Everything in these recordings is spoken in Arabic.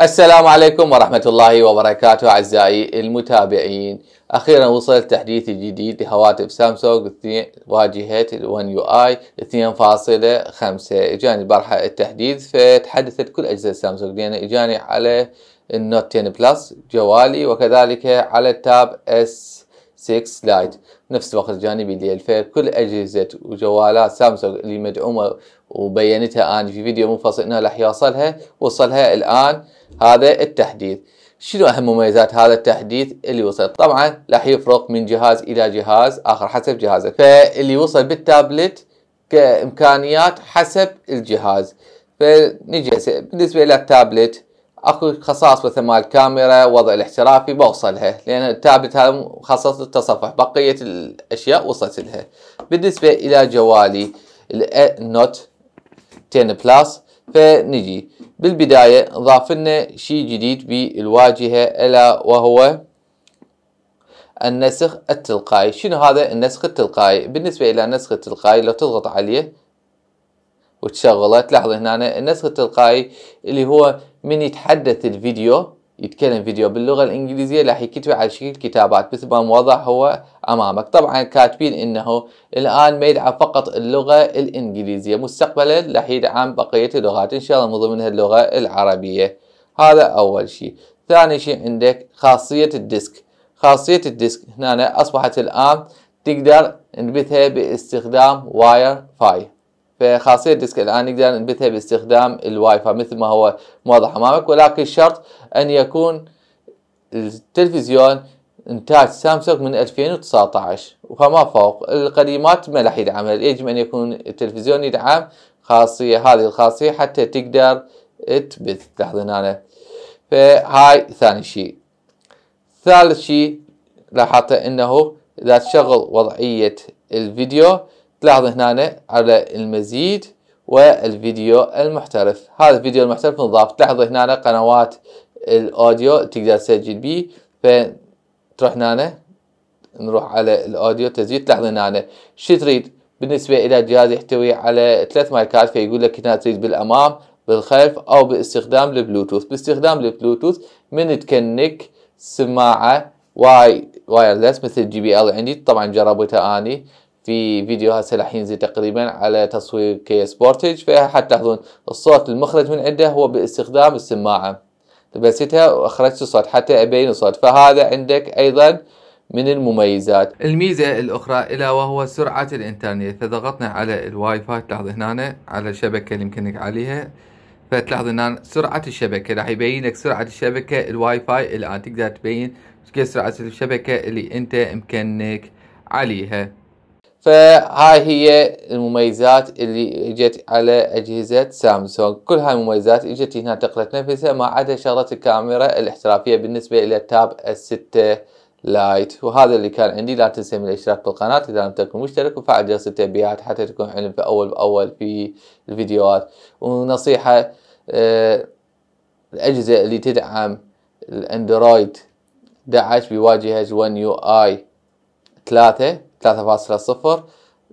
السلام عليكم ورحمة الله وبركاته أعزائي المتابعين أخيرا وصل تحديث جديد لهواتف سامسونج واجهة الون يو آي 2.5 إجاني البارحة التحديث فتحدثت كل أجهزة سامسونج لأن يعني إجاني على النوت 10 بلس جوالي وكذلك على التاب اس 6 لايت نفس الوقت الجانبي الفي كل أجهزة وجوالات سامسونج اللي مدعومة وبينتها أنا في فيديو منفصل إنها راح يوصلها وصلها الآن هذا التحديث شنو أهم مميزات هذا التحديث اللي وصل طبعا راح يفرق من جهاز إلى جهاز آخر حسب جهازك فاللي وصل بالتابلت كإمكانيات حسب الجهاز فنجي بالنسبة إلى التابلت اكو خصائص مثل مال الكاميرا وضع الاحترافي بوصلها لان التابلت هذا مخصص للتصفح بقيه الاشياء وصلت لها بالنسبه الى جوالي النوت 10 بلس فنجي بالبدايه ضاف لنا شيء جديد بالواجهه الا وهو النسخ التلقائي شنو هذا النسخ التلقائي بالنسبه الى النسخ التلقائي لو تضغط عليه وتشغله تلاحظ هنا النسخ التلقائي اللي هو من يتحدث الفيديو يتكلم فيديو باللغة الإنجليزية راح يكتبه على شكل كتابات مثل ما وضع هو أمامك طبعا كاتبين إنه الآن ما يدعم فقط اللغة الإنجليزية مستقبلا راح يدعم بقية اللغات إن شاء الله من ضمنها اللغة العربية هذا أول شيء ثاني شيء عندك خاصية الديسك خاصية الديسك هنا أصبحت الآن تقدر نبثها باستخدام واير فاي فخاصية الديسك الآن نقدر نثبتها باستخدام الواي فاي مثل ما هو واضح أمامك ولكن الشرط أن يكون التلفزيون إنتاج سامسونج من 2019 وفما فوق القديمات ما راح يدعمها يجب أن يكون التلفزيون يدعم خاصية هذه الخاصية حتى تقدر تثبت لحظة هنا فهاي ثاني شيء ثالث شيء لاحظت انه اذا تشغل وضعية الفيديو تلاحظ هنا على المزيد والفيديو المحترف هذا الفيديو المحترف نضاف تلاحظ هنا قنوات الاوديو تقدر تسجل به فتروح هنا نروح على الاوديو تزيد تلاحظ هنا شو تريد بالنسبه الى جهاز يحتوي على ثلاث مايكات فيقول لك هنا تريد بالامام بالخلف او باستخدام البلوتوث باستخدام البلوتوث من تكنك سماعه واي وايرلس مثل جي بي ال عندي طبعا جربتها اني في فيديو هسه راح ينزل تقريبا على تصوير كيس بورتج فحتى تلاحظون الصوت المخرج من عنده هو باستخدام السماعه لبستها واخرجت الصوت حتى ابين الصوت فهذا عندك ايضا من المميزات الميزة الأخرى الى وهو سرعة الإنترنت إذا ضغطنا على الواي فاي تلاحظ هنا على الشبكة اللي يمكنك عليها فتلاحظ هنا سرعة الشبكة راح يبين لك سرعة الشبكة الواي فاي الآن تقدر تبين سرعة الشبكة اللي أنت امكنك عليها فهاي هي المميزات اللي اجت على اجهزه سامسونج كل هاي المميزات اجت هنا تقلت نفسها ما عدا شغله الكاميرا الاحترافيه بالنسبه الى تاب الستة لايت وهذا اللي كان عندي لا تنسى من الاشتراك بالقناه اذا لم تكن مشترك وفعل جرس التنبيهات حتى تكون علم اول باول في الفيديوهات ونصيحه أه الاجهزه اللي تدعم الاندرويد 11 بواجهه ون يو اي 3 3.0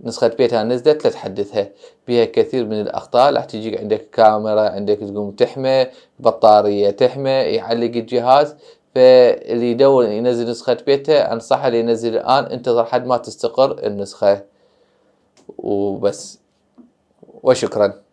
نسخة بيتا نزلت لا تحدثها بها كثير من الأخطاء راح تجيك عندك كاميرا عندك تقوم تحمى بطارية تحمى يعلق الجهاز فاللي يدور ينزل نسخة بيتا أنصحه اللي ينزل الآن انتظر حد ما تستقر النسخة وبس وشكرا